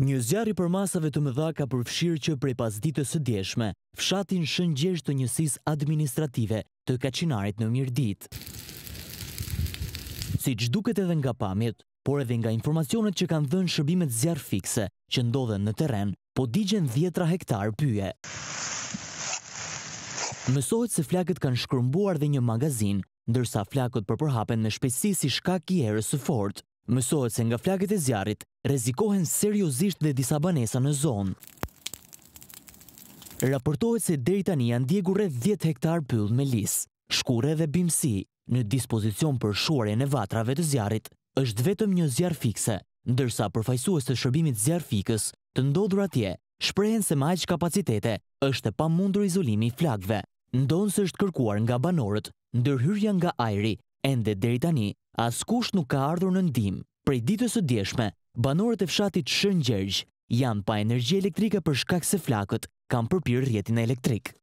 Një zjarri për masave të mëdha ka përfshirë që prej pas ditës së djeshme, fshatin shëngjesh të njësis administrative të kacinarit në mirë ditë. Si që duket edhe nga pamjet, por edhe nga informacionet që kanë dhënë shërbimet zjarë fikse që ndodhen në teren, po digjen djetra hektar pyje. Mësohet se flakët kanë shkrumbuar dhe një magazin, ndërsa flakët për përhapen në shpesi si shkak i erës së fortë mësohet se nga flaket e zjarit rezikohen seriosisht dhe disa banesa në zonë. Raportohet se deri tani janë djegur rreth 10 hektar pyll me lis, shkure dhe bimsi. Në dispozicion për shuarje e vatrave të zjarrit është vetëm një zjarr fikse, ndërsa përfaqësues të shërbimit zjarr fikës të ndodhur atje shprehen se majqë kapacitete është e pamundur izolimi i flakëve. Ndonse është kërkuar nga banorët ndërhyrja nga ajri ende deri tani, askush nuk ka ardhur në ndim. Prej ditës së djeshme, banorët e fshatit Shën Gjergj janë pa energji elektrike për shkak se flakët kanë përpirë rjetin elektrikë.